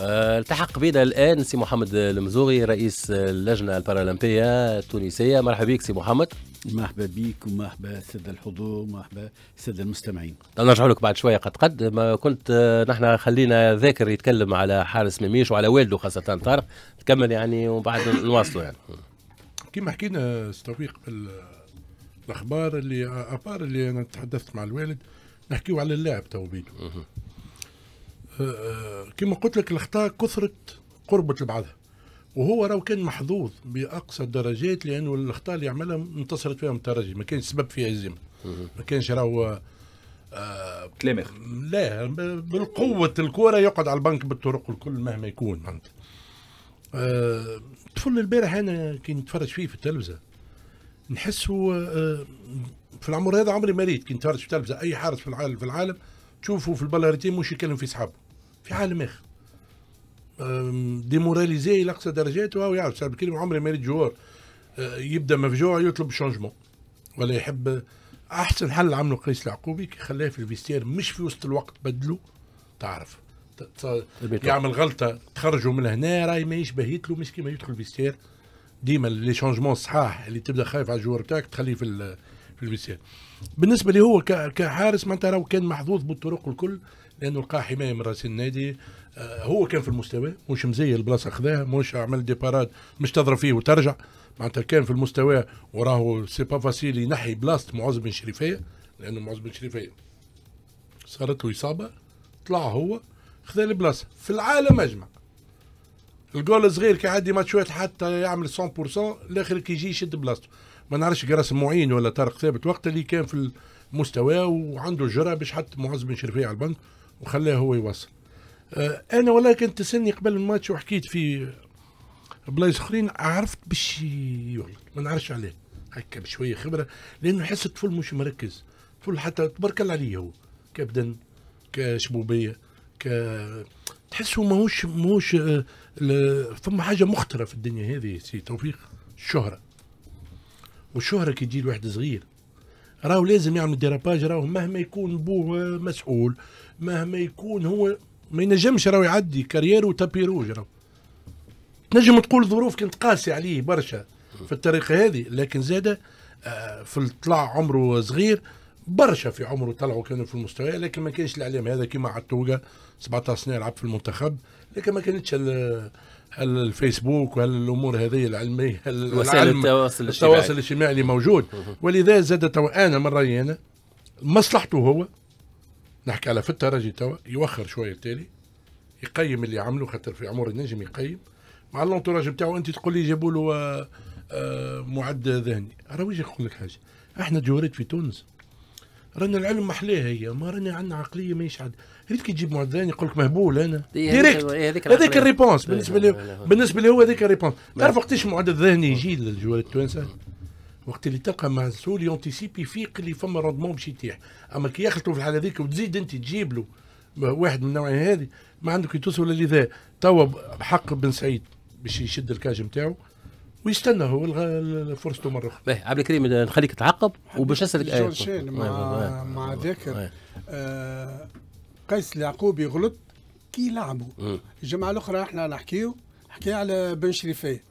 آه، التحق بنا الان سي محمد المزوغي رئيس اللجنه البارالمبيه التونسيه مرحبا بك سي محمد مرحبا بك ومرحبا الساده الحضور ومرحبا الساده المستمعين نرجع لك بعد شويه قد قد ما كنت آه، نحن خلينا ذاكر يتكلم على حارس ميميش وعلى والده خاصه طارق تكمل يعني وبعد نواصلوا يعني كما حكينا توفيق الاخبار اللي ابار اللي انا تحدثت مع الوالد نحكيو على اللاعب تو بيدو كما قلت لك الخطا كثرت قربة لبعضها وهو راه كان محظوظ باقصى الدرجات لانه الاخطاء اللي عملها انتصرت فيهم الترجي ما كانش سبب فيها الزمن ما كانش راهو آه لا بالقوة الكرة يقعد على البنك بالطرق الكل مهما يكون معناتها أه طفل البارح انا كي نتفرج فيه في التلفزه نحسه أه في العمر هذا عمري ما ريت كي نتفرج في التلفزه اي حارس في العالم في العالم تشوفه في البلارتين مش يكلم في صحابه في عالم اخر ديموراليزي الى اقصى درجات وهو يعرف صار بكلمه عمري ما جوار أه، يبدا مفجوع يطلب شونجمون ولا يحب احسن حل عمله قيس العقوبي كي خلاه في الفيستير مش في وسط الوقت بدلو تعرف يعمل غلطه تخرجوا من هنا راي ما يشبه له مش كيما يدخل الفيستير ديما لي شونجمون صحاح اللي تبدا خايف على الجوار تاعك تخليه في في الفيستير بالنسبه لي هو كحارس معناتها راهو كان محظوظ بالطرق الكل لانه لقى حمايه من راس النادي آه، هو كان في المستوى مش مزي البلاصه خذاها مش عمل ديبارات مش تضرب فيه وترجع معناتها كان في المستوى وراهو سي با فاسيل ينحي بلاصه معز بن شريفيه لانه معز بن شريفيه صارت له اصابه طلع هو خذا البلاصه في العالم اجمع الجول صغير كيعدي ماتشوات حتى يعمل 100% الاخر كي يجي يشد بلاصته ما نعرفش قراسم معين ولا طارق ثابت وقت اللي كان في المستوى وعنده الجرأه باش حتى معز بن شريفيه على البنك وخلاه هو يوصل آه، انا والله كنت تسني قبل الماتش وحكيت في بلايص اخرين عرفت باش يغلط ما نعرفش عليه هكا بشويه خبره لانه حس الطفل مش مركز الطفل حتى تبارك الله عليه هو كبدن كشبوبيه ك تحسه ماهوش ماهوش فما آه، حاجه مختره في الدنيا هذه سي توفيق الشهره والشهره كي تجي لواحد صغير راهو لازم يعمل ديراباج راهو مهما يكون بوه مسؤول مهما يكون هو ما ينجمش راهو يعدي كارير روج راهو تنجم تقول ظروف كانت قاسية عليه برشا في الطريقة هذه لكن زادة آه، في الطلع عمره صغير برشا في عمره طلعوا كانوا في المستوى لكن ما كانش الاعلام هذا كيما عطوقه 17 سنه يلعب في المنتخب لكن ما كانتش هل الفيسبوك وهل الامور هذه العلميه هل وسائل التواصل الاجتماعي التواصل الاجتماعي اللي موجود ولذا زاد تو انا من رايي انا مصلحته هو نحكي على في الترجي توا يوخر شويه التالي يقيم اللي عمله خاطر في عمر النجم يقيم مع الانتوراج بتاعه انت تقول لي جابوا له آه، آه، معد ذهني راه ويجي نقول لك حاجه احنا جوريت في تونس رانا العلم محلاه هي ما رانا عندنا عقليه ماهيش عاد هذيك كي تجيب معدلان يقول لك مهبول انا ديريكت هذاك الريبونس بالنسبه لي بالنسبه لي هو هذاك الريبونس تعرف وقتاش المعدل الذهني يجي للجوال التوانسه وقت اللي تلقى مع السول يونتيسيبي فيق اللي فما روندمون باش يطيح اما كي يخلطوا في الحاله هذيك وتزيد انت تجيب له واحد من النوعيه هذه ما عندك توصل لذا توا بحق بن سعيد باش يشد الكاج نتاعو ويستنى هو فرصته مره اخرى. باهي عبد الكريم نخليك تعقب وباش نسالك جون شين مع إيه، إيه، إيه. مع ذاكر آه، قيس اليعقوب غلط كي لعبوا الجمعه الاخرى احنا نحكيو حكي على بن شريفيه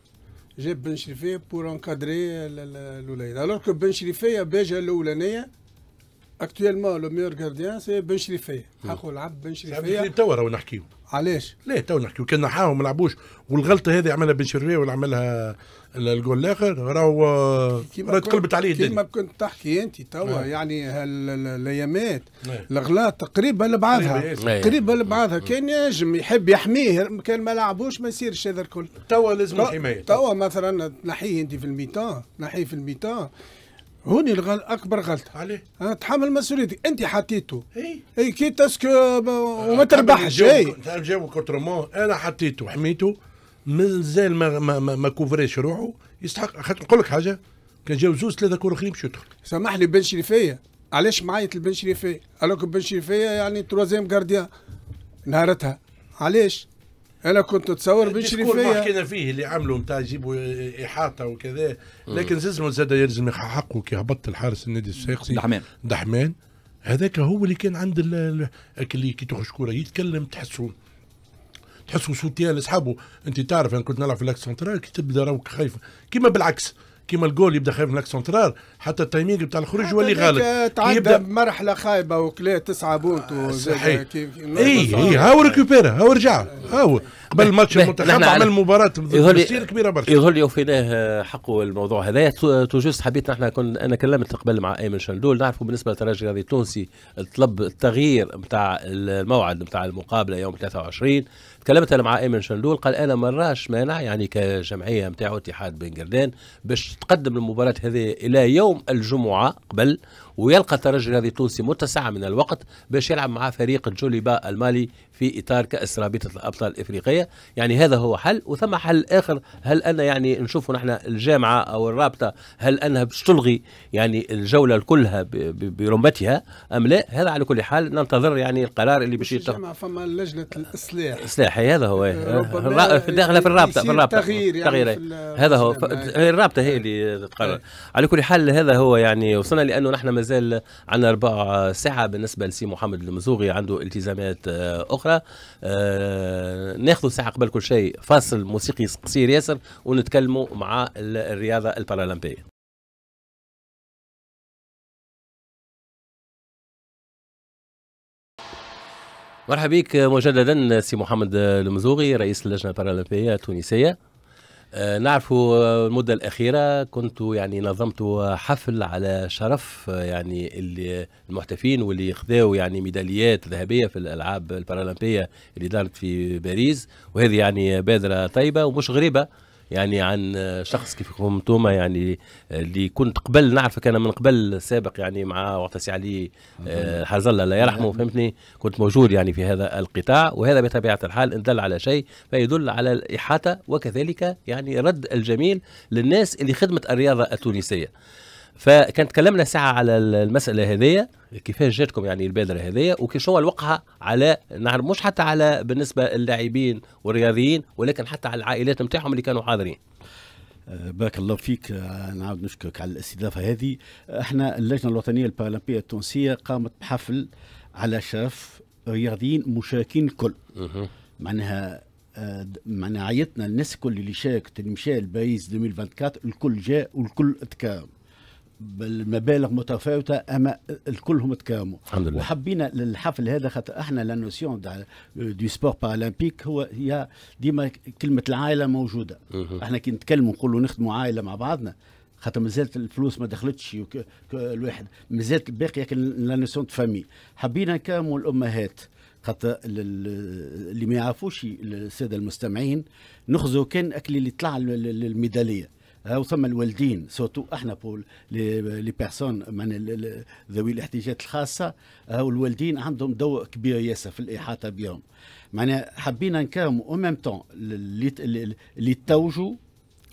جاب بن شريفيه بور انكادري الولايات الوغ بن شريفيه باجا الاولانيه اكtuellement لو ميور جارديان سي بن شريفيه حقه لعب بن شريفيه توا راهو نحكيو علاش؟ ليه تو نحكيو كان نحاهم ما لعبوش والغلطه هذه عملها بن شريفيه ولا عملها الجول الاخر راهو تقلبت عليه كيما كنت تحكي انت توا يعني الايامات الاغلاط قريبه لبعضها قريبه لبعضها كان ينجم يحب يحميه كان ما لعبوش ما يصيرش هذا الكل توا لازم الحمايه توا مثلا تنحيه انت في الميتان تنحيه في الميتان هوني الغل اكبر غلطه عليه تحمل مسؤوليتي انت حطيته اي كي تسكو وما أه، تربحش اي نجاوبك كونترمون انا حطيته حميته مازال ما ما ما, ما كوفريش روحه يستحق خاطر نقول لك حاجه كان جاو زوج ثلاثه كور اخرين باش يدخل سامح لي بن شريفيه علاش معيط لبن شريفيه؟ قال لك بن شريفيه يعني تروازيام جارديان نهارتها علاش؟ انا كنت اتصور بيشري فيها حكينا فيه اللي عملوا نتاع يجيبوا احاطه وكذا لكن زلزمه زاد يلزم حقه كي هبط الحارس النادي الصفاقسي دحمان دحمان هذاك هو اللي كان عند اللي كي تخرج كوره يتكلم تحسوا تحسوا سوتيان لاصحابه انت تعرف انا كنت نلعب في لاك سنترال كي تبدا راك خايف كيما بالعكس كيما الجول يبدا خايف من الاكسونترار حتى التايمينغ بتاع الخروج هو اللي غلط يبدا مرحله خايبه وكلا تسعه بونت آه، صحيح اي اي إيه، هاو ريكوبيرا هاو رجع هاو قبل ماتش المنتخب عمل مباراه تصير كبيره برشا يظهر لي وفيناه آه، حقه الموضوع هذا توجست حبيت نحن كنا انا كلمت قبل مع ايمن شندول نعرفوا بالنسبه للترجي الرياضي التونسي طلب التغيير نتاع الموعد نتاع المقابله يوم 23 تكلمت انا مع ايمن شندول قال انا ما راش مانع يعني كجمعيه نتاعو اتحاد بن قردان باش تقدم المباراه هذه الى يوم الجمعه قبل ويلقى الترجي الرياضي التونسي متسعة من الوقت باش يلعب مع فريق جوليبا المالي في إطار كأس رابطة الأبطال الإفريقية يعني هذا هو حل وثم حل آخر هل أن يعني نشوفوا نحن الجامعة أو الرابطة هل أنها باش تلغي يعني الجولة كلها برمتها أم لا هذا على كل حال ننتظر يعني القرار اللي باش يتخذ الجامعة فما لجنة الإصلاح الإصلاح هذا هو داخله في الرابطة في الرابطة تغيير يعني تغيير هذا هو الرابطة هي اللي تقرر على كل حال هذا هو يعني وصلنا لأنه نحن مازال عندنا ربع ساعه بالنسبه لسي محمد المزوغي عنده التزامات آه، اخرى آه، ناخذ ساعه قبل كل شيء فاصل موسيقي قصير ياسر ونتكلموا مع الرياضه البارالمبيه مرحبا بك مجددا سي محمد المزوغي رئيس اللجنه البارالمبيه التونسيه آه، نعرف المدة الأخيرة كنت يعني نظمت حفل على شرف آه، يعني اللي المحتفين واللي خذاو يعني ميداليات ذهبية في الألعاب البارالمبية اللي دارت في باريس وهذه يعني بادرة طيبة ومش غريبة يعني عن شخص كيف انتم يعني اللي كنت قبل نعرفك انا من قبل سابق يعني مع وقت سي علي حزل آه، الله يرحمه فهمتني كنت موجود يعني في هذا القطاع وهذا بطبيعه الحال ان دل على شيء فيدل على الاحاطه وكذلك يعني رد الجميل للناس اللي خدمت الرياضه التونسيه فكان تكلمنا ساعه على المساله هذه كيفاش جاتكم يعني البادره هذه وكي وكيشنو الوقعه على نعرف مش حتى على بالنسبه للاعبين والرياضيين ولكن حتى على العائلات نتاعهم اللي كانوا حاضرين أه، بارك الله فيك أه، نعاود نشكرك على الاستضافه هذه أه، احنا اللجنه الوطنيه البارالمبيه التونسيه قامت بحفل على شرف رياضيين مشاركين الكل معناها معناها عيطنا الناس الكل اللي شاركت اللي مشى لباريس 2024 الكل جاء والكل تكرم بالمبالغ متفاوته اما الكلهم تكاموا الحمد لله وحبينا للحفل هذا خاطر احنا لا نوسيون دو سبور بارالمبيك هو هي ديما كلمه العائله موجوده احنا كي نتكلموا نقولوا نخدموا عائله مع بعضنا خاطر مازالت الفلوس ما دخلتش الواحد مازالت باقيه لكن لا نوسيون فامي حبينا كاموا الامهات خاطر اللي ما يعرفوش الساده المستمعين نخزو كان اكل اللي طلع للميداليه وثم الوالدين سورتو احنا بول لي بيرسون من ذوي الاحتياجات الخاصه والوالدين عندهم دور كبير ياسر في الاحاطه بهم معناها حبينا نكرموا او ميم تون اللي توجوا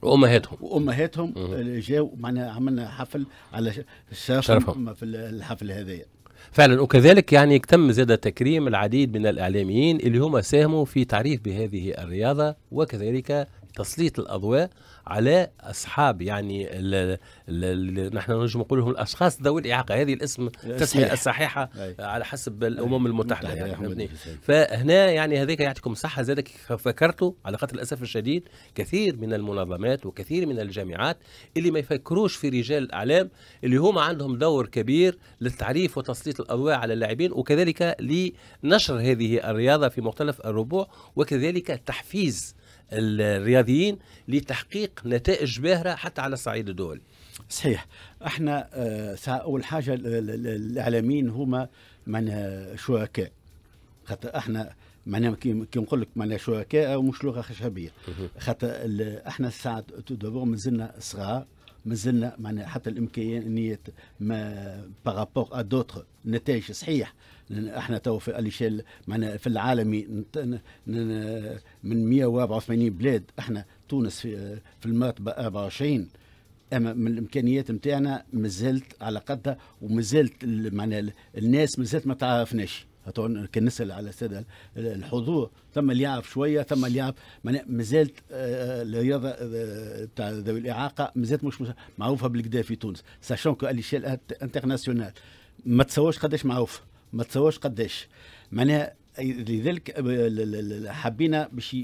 وامهاتهم وامهاتهم آه، جاو معناها عملنا حفل على شرفهم. في الحفل هذايا فعلا وكذلك يعني تم زاد تكريم العديد من الاعلاميين اللي هما ساهموا في تعريف بهذه الرياضه وكذلك تسليط الاضواء على اصحاب يعني ال نحن نجم نقول لهم الاشخاص ذوي الاعاقه هذه الاسم التسميه الصحيحه أي. على حسب الامم المتحده يعني يعني فهنا يعني هذاك يعطيكم الصحه زادك فكرتوا على خاطر الاسف الشديد كثير من المنظمات وكثير من الجامعات اللي ما يفكروش في رجال الاعلام اللي هما عندهم دور كبير للتعريف وتسليط الاضواء على اللاعبين وكذلك لنشر هذه الرياضه في مختلف الربوع وكذلك تحفيز الرياضيين لتحقيق نتائج باهرة حتى على الصعيد الدولي صحيح احنا آه، اول حاجة الاعلاميين هما من آه، شركاء خاطر احنا معناها كي نقول لك معناها شركاء ومش لغه خشبيه خاطر احنا ساعات دابور مازلنا صغار ما زلنا معنا حتى الامكانيات ما بارابور ا دوتر نتائج صحيح احنا تو في اليشيل معنا في العالمي من 184 بلاد احنا تونس في, في المرتبه 24 اما من الامكانيات نتاعنا مازلت على قدها ومازلت معناها الناس مازلت ما تعرفناش كنسل كان نسال على الساده الحضور اللي اللعب شويه ثم اللعب ما مازالت الرياضه بتاع ذوي الاعاقه مازالت مش معروفه بالكدا في تونس ساشون كو اليشيل انترناسيونال ما تصورش قداش معروف ما تصورش قداش معناها لذلك حبينا باش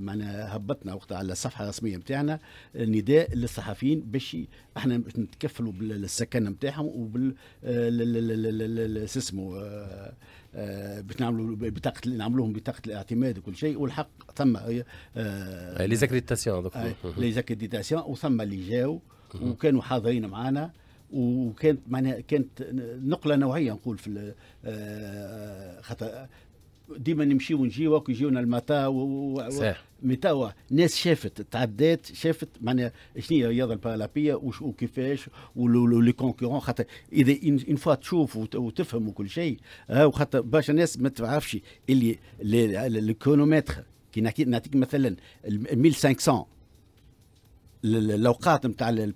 معناها هبطنا وقتها على الصفحه الرسميه نتاعنا نداء للصحفيين باش احنا باش نتكفلوا بالسكن نتاعهم وبال اسمه آه، بتعملوا بطاقه نعملوهم بطاقه الاعتماد وكل شيء والحق ثم آه، آه، لي زاكريتاسيون دوك لي زاكريتاسيون وثم اللي جاو وكانوا حاضرين معنا وكانت معناها كانت نقله نوعيه نقول في خاطر ديما نمشي ونجي ويجيونا الماتا المتا و... و... Mais tau, ne sais chef tu as dit, je ne sais pas, je ne les pas, concurrent, tu tu pas, pas,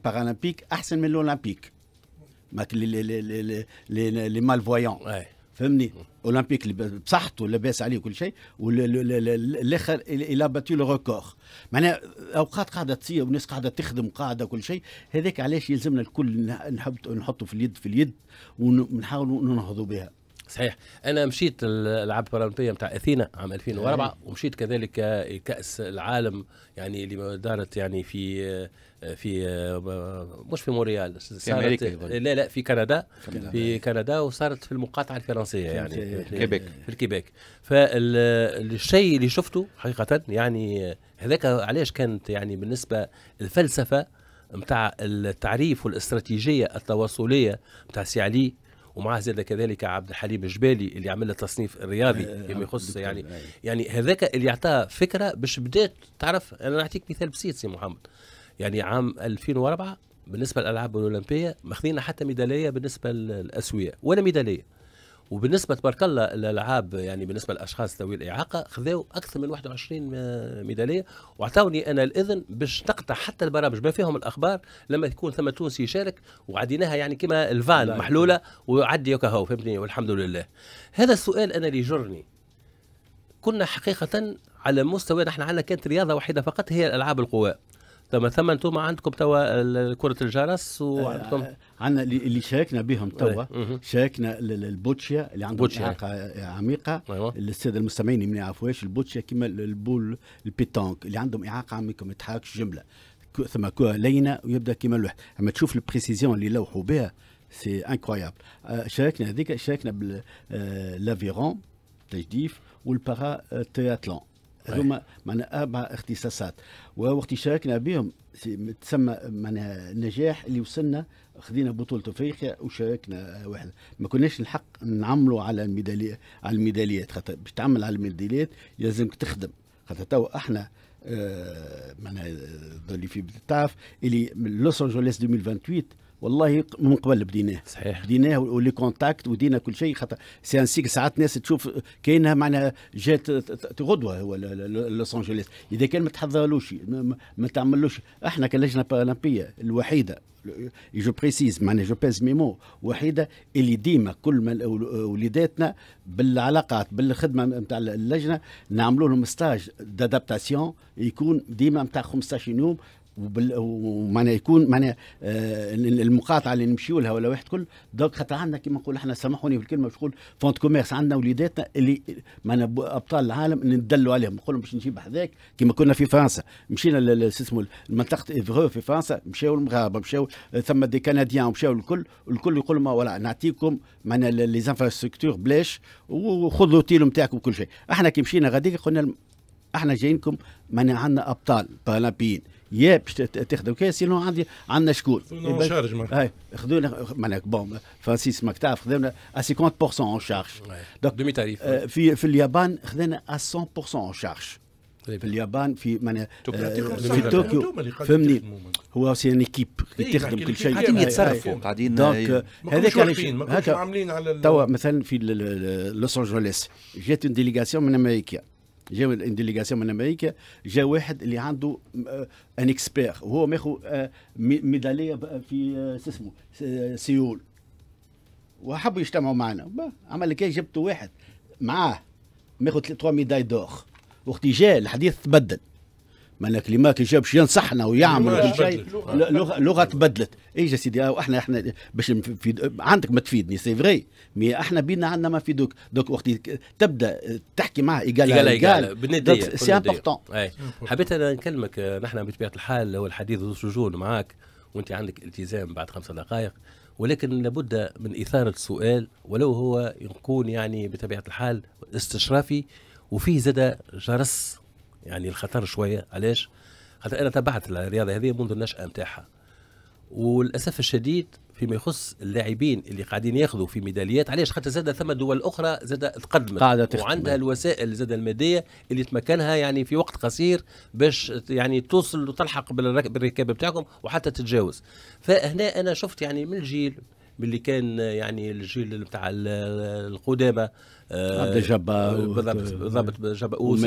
pas, pas, pas, pas, فهمني اولمبيك بصحته لاباس عليه وكل شيء والاخر الى باتي لو ريكور معناها اوقات قاعده تصير وناس قاعده تخدم قاعده كل شيء هذاك علاش يلزمنا الكل نحب نحطه في اليد في اليد ونحاولوا ننهضوا بها صحيح انا مشيت الالعاب البارالمبيه نتاع اثينا عام 2004 ومشيت كذلك كاس العالم يعني اللي دارت يعني في في مش في موريال في امريكا لا لا في كندا في كندا وصارت في المقاطعه الفرنسيه يعني في الكيبيك في الكيبيك فالشيء اللي شفته حقيقه يعني هذاك علاش كانت يعني بالنسبه الفلسفه نتاع التعريف والاستراتيجيه التواصليه نتاع سي علي ومعاه زاد كذلك عبد الحليم الجبالي اللي عمل تصنيف الرياضي آه، فيما يخص يعني يعني هذاك اللي اعطاه فكره باش بدات تعرف انا نعطيك مثال بسيط سي محمد يعني عام 2004 بالنسبه للالعاب الاولمبيه ماخذين حتى ميداليه بالنسبه للاسوياء ولا ميداليه وبالنسبه تبارك الله الالعاب يعني بالنسبه للاشخاص ذوي الاعاقه خذوا اكثر من 21 آه، ميداليه واعطوني انا الاذن باش نقطع حتى البرامج ما فيهم الاخبار لما يكون ثم تونسي يشارك وعديناها يعني كما الفان نعم. محلوله وعدي هو فهمتني والحمد لله هذا السؤال انا اللي يجرني كنا حقيقه على مستوى نحن عندنا كانت رياضه وحيده فقط هي الالعاب القوى ثم ثم انتم عندكم توا كره الجرس وعندكم آه، عندنا اللي شاركنا بهم توا إيه، شاركنا البوتشيا اللي عندهم اعاقه آه، عميقه أيوة. الساده المستمعين ما يعرفوهاش البوتشيا كما البول البيتونك اللي عندهم اعاقه عميقه ما يتحركش جمله ثم كره لينه ويبدا كما الواحد اما تشوف البريسيزيون اللي لوحوا بها سي انكرويابل آه، شاركنا هذيك شاركنا بالافيرون تجديف والبارا تياتلون هذوما معناها اربع اختصاصات ووقت شاركنا بهم تسمى معناها نجاح اللي وصلنا خذينا بطولة افريقيا وشاركنا واحد ما كناش الحق نعملوا على الميداليه على الميداليات خاطر باش تعمل على الميداليات لازمك تخدم خاطر تو احنا آه، معناها اللي في تعرف اللي لوس انجلوس 2028 والله من قبل بديناه صحيح بديناه ولي كونتاكت ودينا كل شيء خاطر سي ان سيك ساعات ناس تشوف كاينه معناها جات غدوه هو لوس انجلوس اذا كان ما تحضرلوش ما تعملوش احنا كلجنه بارالمبيه الوحيده جو بريسيز معناها جو بيز ميمو وحيده اللي ديما كل ما وليداتنا بالعلاقات بالخدمه نتاع اللجنه نعملوا لهم ستاج دادابتاسيون يكون ديما نتاع 15 يوم ومعنى يكون معنى آه المقاطعه اللي نمشيو لها ولا واحد كل دوك خاطر عندنا كيما نقول احنا سامحوني في الكلمه نقول فونت كوميرس عندنا وليداتنا اللي معنا ابطال العالم ندلوا عليهم نقول لهم باش نجيب حذاك كيما كنا في فرنسا مشينا اسمه المنطقه ايفرو في فرنسا مشاو المغاربه مشاو ثم دي كنديان مشاو الكل الكل يقول ما ولا نعطيكم معنا لي زانفراستركتور بلاش وخذوا تيلو نتاعكم كل شيء احنا كي مشينا غاديك قلنا احنا جايينكم معنا عندنا ابطال بارالمبيين يا باش تخدم كاس سينو عندي عندنا شكون إيه شارج هاي خذونا معناها بون فرانسيس ماك تعرف خذونا 50% اون شارج دومي تاريف في في اليابان خذنا 100% اون شارج في اليابان في معناها آه، في طوكيو فهمني هو سي ان ايكيب تخدم كل شيء قاعدين يتصرفوا قاعدين دونك هذاك على توا مثلا في لوس انجلوس جات اون ديليغاسيون من امريكا جاو ديليغاسيون من امريكا جا واحد اللي عنده ان اكسبير وهو آه, آه، ميداليه في آه، اسمه آه، سيول وحبوا يجتمعوا معنا عمل لك جبت واحد معاه ماخو 3 ميداي دور وقت جاء الحديث تبدل معناها اللي كي جابش ينصحنا ويعمل كل شيء لغه لغه تبدلت اي يا سيدي آه، احنا احنا باش عندك ما تفيدني سي فري مي احنا بينا عندنا ما في دوك وقت تبدا آه، تحكي معاه ايجال ايجال ايجال سي امبورتون حبيت انا نكلمك آه، نحن بطبيعه الحال والحديث ذو سجون معاك وانت عندك التزام بعد خمسة دقائق ولكن لابد من إثارة السؤال ولو هو يكون يعني بطبيعة الحال استشرافي وفيه زاد جرس يعني الخطر شويه علاش؟ خاطر انا تبعت الرياضه هذه منذ النشاه نتاعها وللاسف الشديد فيما يخص اللاعبين اللي قاعدين ياخذوا في ميداليات علاش خاطر زاد ثم دول اخرى زاد تقدمت قاعدة وعندها الوسائل زاد الماديه اللي تمكنها يعني في وقت قصير باش يعني توصل وتلحق بالركاب بتاعكم وحتى تتجاوز فهنا انا شفت يعني من الجيل باللي كان يعني الجيل نتاع القدامى آه، عبد الجبار آه، بالضبط بالضبط جباوس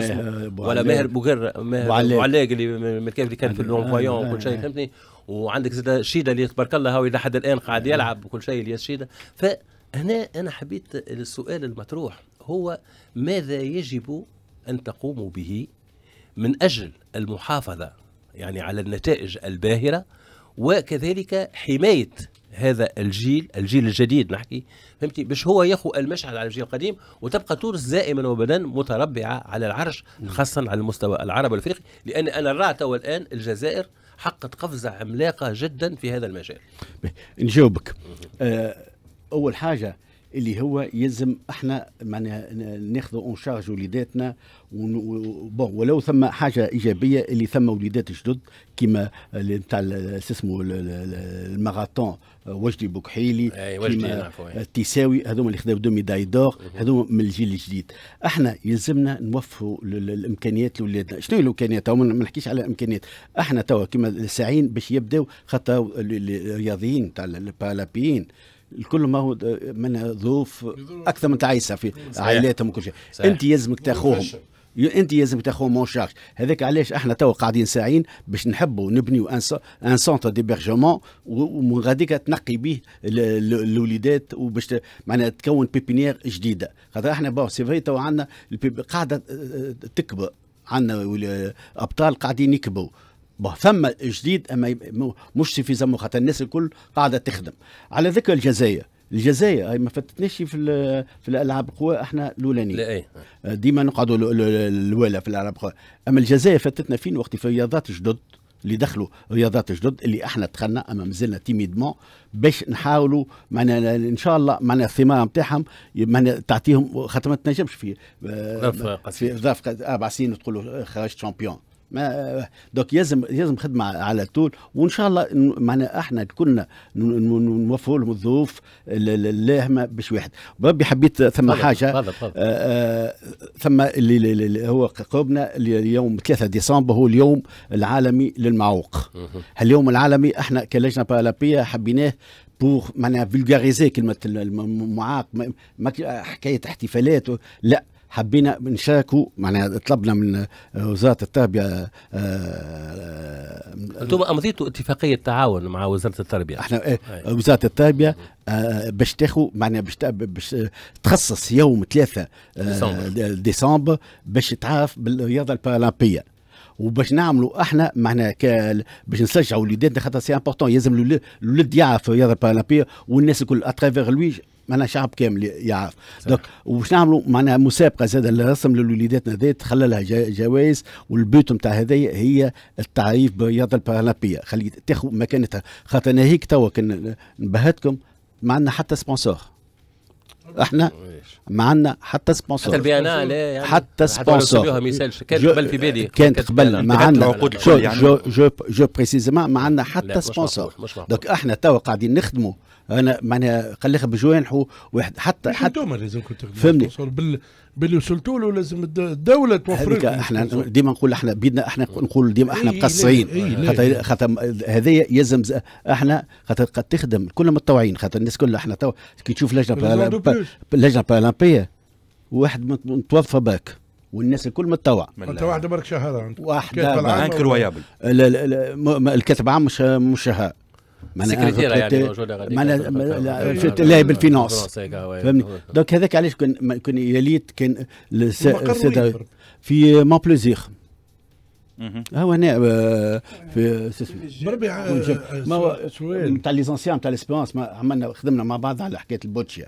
ولا ماهر بوغر ماهر وعلاق اللي من اللي كان في اللون وكل شيء فهمتني وعندك زاد شيده اللي تبارك الله هو لحد الان قاعد يلعب وكل شيء الياس شيده فهنا انا حبيت السؤال المطروح هو ماذا يجب ان تقوموا به من اجل المحافظه يعني على النتائج الباهره وكذلك حمايه هذا الجيل الجيل الجديد نحكي فهمتي باش هو ياخو المشعل على الجيل القديم وتبقى تونس دائما وابدا متربعه على العرش نعم. خاصه على المستوى العربي والافريقي لان انا راه توا الان الجزائر حققت قفزه عملاقه جدا في هذا المجال نجاوبك آه، اول حاجه اللي هو يلزم احنا معناها ناخذوا اون شارج وليداتنا بون ولو ثم حاجه ايجابيه اللي ثم وليدات جدد كما نتاع اسمه الماراثون وجدي بوكحيلي كيما التساوي هذوما اللي خذاو دو ميداي دور هذوما من الجيل الجديد احنا يلزمنا نوفروا الامكانيات لاولادنا شنو هي الامكانيات ما نحكيش على الامكانيات احنا توا كيما الساعين باش يبداو خاطر الرياضيين تاع البالابيين الكل ما هو من ظروف اكثر من تعيسه في عائلاتهم وكل شيء انت يلزمك تاخوهم انت لازم تاخوهم مون شارج هذاك علاش احنا تو قاعدين ساعين باش نحبوا نبنيو ان سونتر ديبرجمون ومن غاديك تنقي به الوليدات وباش معناها تكون بيبينيير جديده خاطر احنا بون سي فري تو عندنا قاعده آه، آه، تكبر عندنا ابطال قاعدين يكبروا ثم جديد اما مش في زمو خاطر الناس الكل قاعده تخدم على ذكر الجزائر الجزائر هي ما فاتتناش في في الالعاب القوى احنا الاولانيين إيه. آه، ديما نقعدوا الوالا في الالعاب القوى اما الجزائر فاتتنا فين وقت في رياضات جدد اللي دخلوا رياضات جدد اللي احنا دخلنا اما مازلنا تيميدمون باش نحاولوا معنا ان شاء الله معنا الثمار نتاعهم معنا تعطيهم خاطر ما تنجمش في ظرف آه، اربع سنين تقول آه، خرجت شامبيون ما دوك يلزم يلزم خدمه على طول وان شاء الله معنا احنا كنا نوفروا لهم الظروف اللاهمه باش واحد بربي حبيت ثم طبعا حاجه طبعا آه، طبعا. آه ثم اللي, اللي هو قربنا اليوم 3 ديسمبر هو اليوم العالمي للمعوق اليوم العالمي احنا كلجنه بارالمبيه حبيناه بور معناها فيلغاريزي كلمه المعاق حكايه احتفالات لا حبينا نشاركوا معناها طلبنا من وزاره التربيه آه، آه، انتم امضيتوا اتفاقيه تعاون مع وزاره التربيه احنا ايه وزاره التربيه آه باش تاخذ معناها باش تخصص يوم 3 ديسمبر باش تعرف بالرياضه البارالمبيه وباش نعملوا احنا معناها باش نشجعوا وليداتنا خاطر سي امبورتون لازم الولد يعرف الرياضه البارالمبيه والناس الكل اترافيغ لوي معناها شعب كامل يعرف دوك وباش نعملوا معناها مسابقه زاد الرسم للوليدات ذات خلى لها جوائز والبيوت نتاع هذايا هي التعريف بالرياضه البارالمبيه خلي تاخذ مكانتها خاطر انا هيك توا كان نبهتكم ما عندنا حتى سبونسور احنا ما عندنا حتى سبونسور حتى البيانا إيه، يعني حتى سبونسور كانت قبل في بالي كانت قبل ما عندنا يعني جو جو جو بريسيزمون ما عندنا حتى سبونسور دوك احنا توا قاعدين نخدموا انا معناها خليها بجوانحه حتى حتى انتم لازم كنتوا فهمني بال... باللي وصلتوا له لازم الدوله توفر لك احنا ديما نقول احنا بيدنا احنا نقول ديما احنا مقصرين خاطر خاطر هذايا يلزم احنا خاطر قد تخدم كل متطوعين خاطر الناس كلها احنا تو كي تشوف لجنه لجنه بالامبيه واحد متوفى باك والناس الكل متطوع انت واحده برك شهاده واحده انكر ويابل الكاتب عام مش مش شهاده معناها سكرتيره يعني موجوده غادي معناها لاعب الفينانس فهمني دونك هذاك علاش كان كان يليت كان في مون بليزيغ ها هو هنا آه، في بربيع آه، آه، ما هو نتاع ليزونسيان نتاع ليسبيرونس عملنا خدمنا مع بعض على حكايه البوتشيا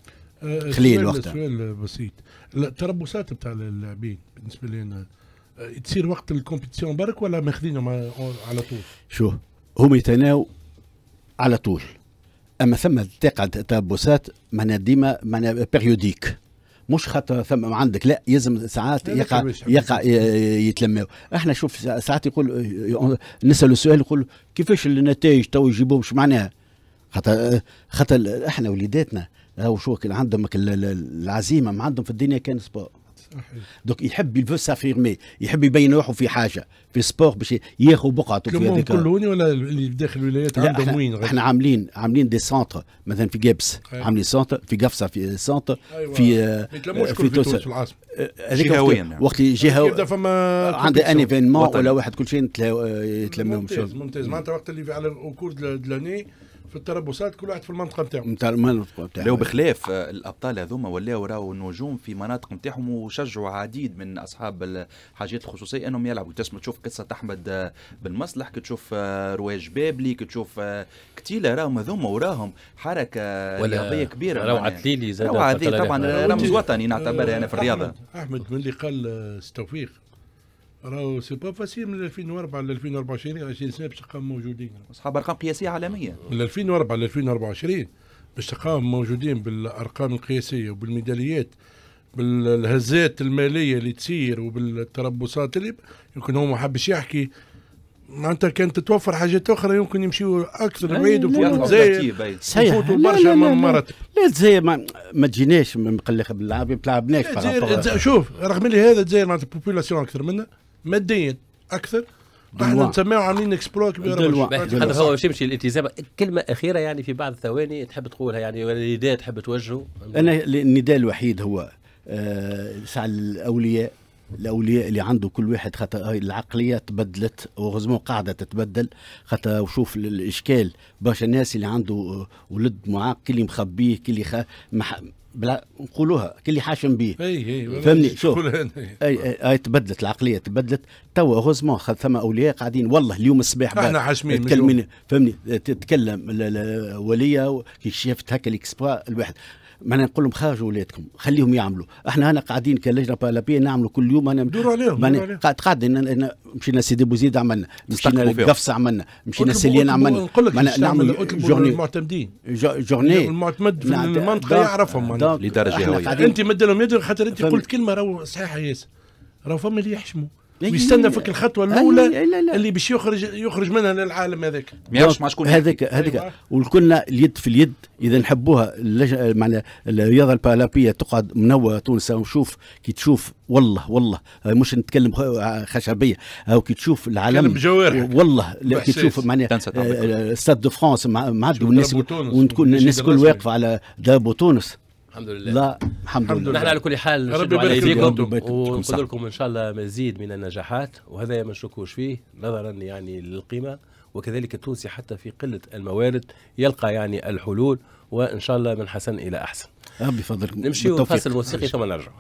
خليل وقتها سؤال بسيط التربصات نتاع اللاعبين بالنسبه لنا تصير وقت الكومبيتيسيون برك ولا ماخذينهم على طول؟ شو هم يتناو على طول اما ثم تقع تابوسات معناها ديما معناها بيريوديك مش خاطر ثم عندك لا يلزم ساعات يقع يقع يتلموا احنا شوف ساعات يقول نسال السؤال يقول كيفاش النتائج تو يجيبوهم مش معناها خاطر خاطر احنا وليداتنا راهو شو عندهم العزيمه ما عندهم في الدنيا كان سبور صحيح. دوك يحب يلفو سافيرمي يحب يبين روحه في حاجه في سبور باش ياخذ بقعته في هذيك كلوني ولا اللي داخل الولايات عندهم وين احنا عاملين عاملين دي سونتر مثلا في جبس أيوة. عاملين سونتر في قفصه في سونتر أيوة. في آه في تونس آه، هذيك وقت جهه يبدا فما عند ان ايفينمون ولا واحد كل شيء آه، يتلموهم ممتاز ممتاز معناتها وقت اللي على كور دلاني في التربصات كل واحد في المنطقه نتاعو نتاع المنطقه نتاعو لو بخلاف آه، الابطال هذوما ولاو راهو نجوم في مناطق نتاعهم وشجعوا عديد من اصحاب الحاجات الخصوصيه انهم يلعبوا تسمى تشوف قصه احمد آه، بن مصلح كتشوف آه، رواج بابلي كتشوف كتيله راهم هذوما وراهم حركه رياضيه كبيره راهو عتليلي زاد طبعا رمز وطني نعتبره انا في الرياضه احمد من اللي قال استوفيق راهو سي با فاسيل من 2004 ل 2024 20 سنه باش تلقاهم موجودين اصحاب ارقام قياسيه عالميه من 2004 ل 2024 باش تلقاهم موجودين بالارقام القياسيه وبالميداليات بالهزات الماليه اللي تصير وبالتربصات اللي يمكن هو ما حبش يحكي معناتها كانت تتوفر حاجات اخرى يمكن يمشيوا اكثر بعيد وفوتوا تزايد يفوتوا برشا من مرات لا تزايد ما, ما تجيناش مقلقه باللعب ما تلعبناش شوف رغم اللي هذا تزايد معناتها البوبولاسيون اكثر منا ماديا اكثر احنا نسميو عاملين اكسبلو كبير هذا هو باش يمشي الالتزام كلمه اخيره يعني في بعض الثواني تحب تقولها يعني نداء تحب توجهه انا النداء الوحيد هو آه، ساعة الاولياء الاولياء اللي عنده كل واحد خاطر العقليه تبدلت وغزمون قاعده تتبدل خاطر وشوف الاشكال باش الناس اللي عنده آه، ولد معاق كل اللي مخبيه كل اللي خ... مح... بلا نقولوها كل حاشم بيه فهمني شوف اي, أي, أي تبدلت العقليه تبدلت تو غزمون ثم اولياء قاعدين والله اليوم الصباح احنا حاشمين تكلمين فهمني تتكلم وليه كي شافت هكا الاكسبوا الواحد معناها نقول لهم خرجوا ولادكم خليهم يعملوا احنا هنا قاعدين كلجنه بارالمبيه نعملوا كل يوم انا دور عليهم قاعد قاعد مشينا سيدي بوزيد عملنا مشينا القفص عملنا مشينا سليان عملنا نقول لك نعمل جورني المعتمدين جورني المعتمد في نعم، المنطقه يعرفهم لدرجه انت مد لهم يد خاطر انت قلت كلمه راهو صحيحه ياسر راهو فما اللي يحشموا إيه. ويستنى فيك الخطوه إيه، الاولى إيه، اللي باش يخرج يخرج منها للعالم هذاك ما مع شكون هذاك هذاك أيوة. والكلنا اليد في اليد اذا نحبوها معنا الرياضه البالابيه تقعد منوره تونس ونشوف كي تشوف والله والله آه، مش نتكلم آه، خشبيه او آه، كي تشوف العالم والله كي تشوف معناها ستاد دو فرانس معدي والناس ونكون الناس الكل واقفه على دابو تونس الحمد لله لا الحمد لله نحن على كل حال نشد على ايديكم ونقول لكم ان شاء الله مزيد من النجاحات وهذا ما نشكوش فيه نظرا يعني للقيمه وكذلك التونسي حتى في قله الموارد يلقى يعني الحلول وان شاء الله من حسن الى احسن ربي يفضلكم نمشي فاصل موسيقي ثم نرجع